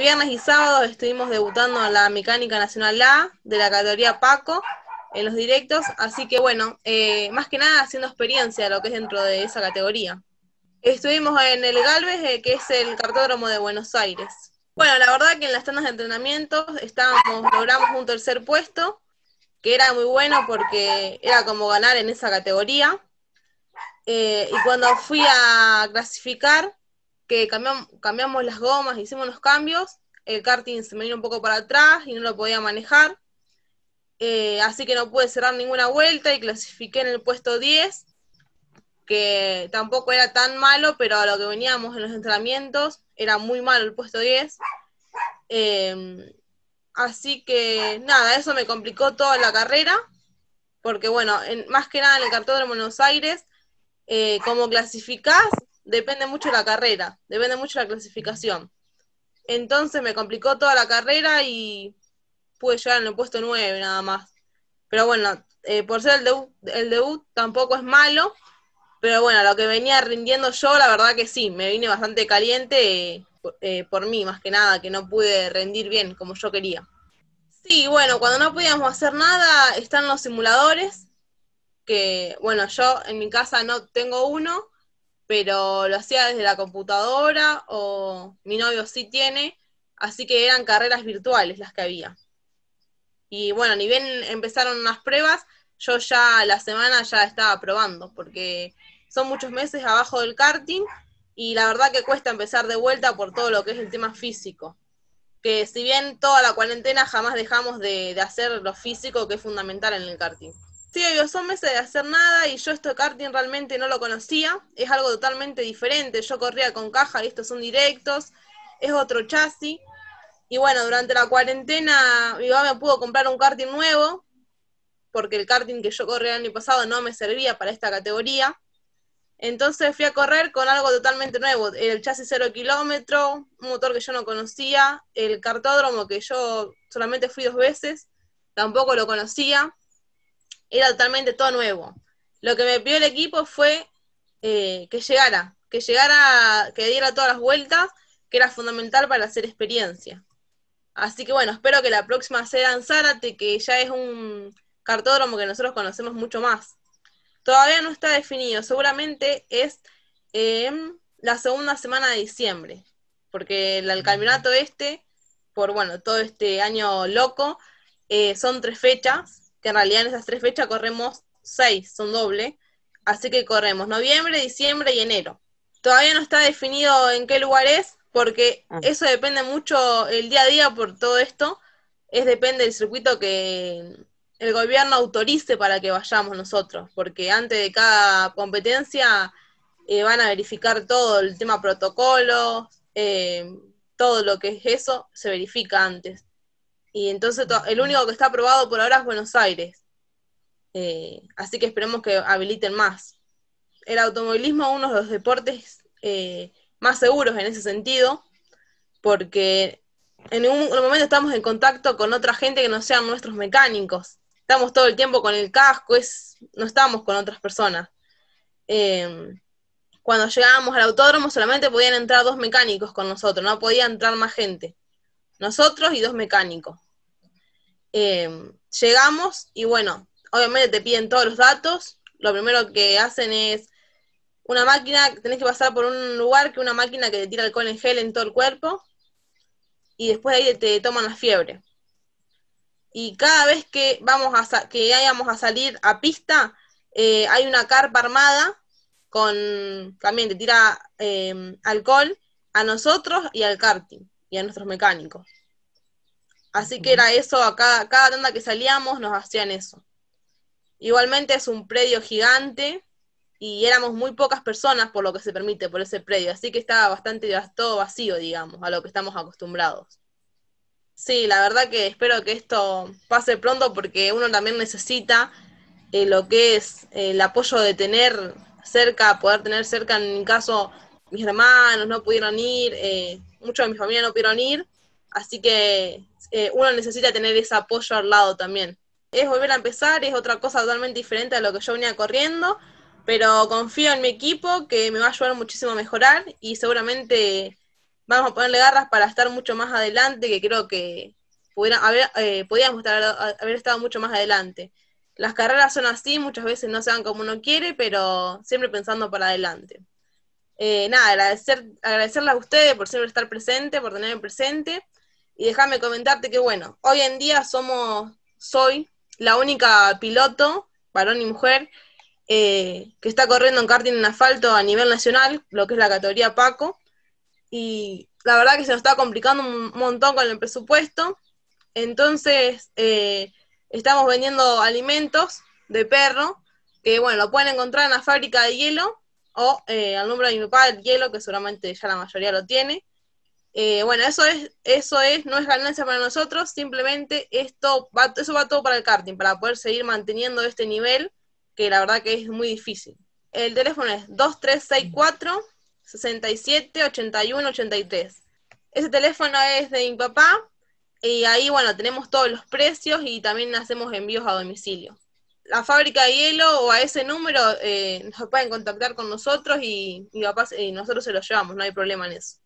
viernes y sábado estuvimos debutando en la Mecánica Nacional A de la categoría Paco en los directos, así que bueno, eh, más que nada haciendo experiencia de lo que es dentro de esa categoría. Estuvimos en el Galvez, eh, que es el cartódromo de Buenos Aires. Bueno, la verdad que en las tandas de entrenamiento estábamos, logramos un tercer puesto, que era muy bueno porque era como ganar en esa categoría. Eh, y cuando fui a clasificar, que cambiamos las gomas, hicimos los cambios, el karting se me vino un poco para atrás y no lo podía manejar, eh, así que no pude cerrar ninguna vuelta y clasifiqué en el puesto 10, que tampoco era tan malo, pero a lo que veníamos en los entrenamientos era muy malo el puesto 10. Em, así que nada, eso me complicó toda la carrera, porque bueno, más que nada en el cartón de Buenos Aires, eh, como clasificás, depende mucho de la carrera, depende mucho de la clasificación. Entonces me complicó toda la carrera y pude llegar en el puesto 9 nada más. Pero bueno, eh, por ser el debut, el debut tampoco es malo, pero bueno, lo que venía rindiendo yo, la verdad que sí, me vine bastante caliente eh, eh, por mí, más que nada, que no pude rendir bien como yo quería. Sí, bueno, cuando no podíamos hacer nada, están los simuladores, que bueno, yo en mi casa no tengo uno, pero lo hacía desde la computadora o mi novio sí tiene, así que eran carreras virtuales las que había. Y bueno, ni bien empezaron unas pruebas, yo ya la semana ya estaba probando, porque son muchos meses abajo del karting y la verdad que cuesta empezar de vuelta por todo lo que es el tema físico. Que si bien toda la cuarentena jamás dejamos de, de hacer lo físico que es fundamental en el karting. Sí, yo son meses de hacer nada y yo esto karting realmente no lo conocía, es algo totalmente diferente, yo corría con caja y estos son directos, es otro chasis, y bueno, durante la cuarentena mi mamá me pudo comprar un karting nuevo, porque el karting que yo corría el año pasado no me servía para esta categoría, entonces fui a correr con algo totalmente nuevo, el chasis cero kilómetro, un motor que yo no conocía, el cartódromo que yo solamente fui dos veces, tampoco lo conocía, era totalmente todo nuevo. Lo que me pidió el equipo fue eh, que llegara, que llegara, que diera todas las vueltas, que era fundamental para hacer experiencia. Así que bueno, espero que la próxima sea en Zárate, que ya es un cartódromo que nosotros conocemos mucho más. Todavía no está definido, seguramente es la segunda semana de diciembre, porque el, el, campeonato este, por bueno, todo este año loco, eh, son tres fechas, que en realidad en esas tres fechas corremos seis, son doble. Así que corremos noviembre, diciembre y enero. Todavía no está definido en qué lugar es, porque ah. eso depende mucho el día a día por todo esto. Es depende del circuito que el gobierno autorice para que vayamos nosotros, porque antes de cada competencia eh, van a verificar todo el tema protocolos, eh, todo lo que es eso se verifica antes. Y entonces el único que está aprobado por ahora es Buenos Aires. Eh, así que esperemos que habiliten más. El automovilismo es uno de los deportes eh, más seguros en ese sentido, porque en un momento estamos en contacto con otra gente que no sean nuestros mecánicos. Estamos todo el tiempo con el casco, es, no estamos con otras personas. Eh, cuando llegábamos al autódromo solamente podían entrar dos mecánicos con nosotros, no podía entrar más gente nosotros y dos mecánicos. Em, llegamos y bueno, obviamente te piden todos los datos, lo primero que hacen es una máquina, tenés que pasar por un lugar que una máquina que te tira alcohol en gel en todo el cuerpo y después de ahí te toman la fiebre. Y cada vez que vamos a que a salir a pista, eh, hay una carpa armada con también te tira em, alcohol a nosotros y al karting y a nuestros mecánicos. Así que era eso, a cada, cada tanda que salíamos nos hacían eso. Igualmente es un predio gigante y éramos muy pocas personas por lo que se permite por ese predio, así que estaba bastante todo vacío, digamos, a lo que estamos acostumbrados. Sí, la verdad que espero que esto pase pronto porque uno también necesita eh, lo que es eh, el apoyo de tener cerca, poder tener cerca, en mi caso, mis hermanos no pudieron ir, eh, muchos de mi familia no pudieron ir, así que eh, uno necesita tener ese apoyo al lado también. Es volver a empezar, es otra cosa totalmente diferente a lo que yo venía corriendo, pero confío en mi equipo que me va a ayudar muchísimo a mejorar y seguramente vamos a ponerle garras para estar mucho más adelante, que creo que pudiera, haber, eh, estar, haber estado mucho más adelante. Las carreras son así, muchas veces no se dan como uno quiere, pero siempre pensando para adelante. Eh, nada, agradecer, a ustedes por siempre estar presente, por tenerme presente. Y déjame comentarte que, bueno, hoy en día somos, soy la única piloto, varón y mujer, eh, que está corriendo en karting en asfalto a nivel nacional, lo que es la categoría Paco. Y la verdad que se nos está complicando un montón con el presupuesto. Entonces, eh, estamos vendiendo alimentos de perro, que bueno, lo pueden encontrar en la fábrica de hielo o eh, al nombre de mi papá, el hielo, que seguramente ya la mayoría lo tiene. Eh, bueno, eso es, eso es, no es ganancia para nosotros, simplemente esto eso va todo para el karting, para poder seguir manteniendo este nivel, que la verdad que es muy difícil. El teléfono es 2364 67 81 Ese teléfono es de mi papá, y ahí, bueno, tenemos todos los precios y también hacemos envíos a domicilio la fábrica de hielo o a ese número eh, nos pueden contactar con nosotros y, y nosotros se los llevamos, no hay problema en eso.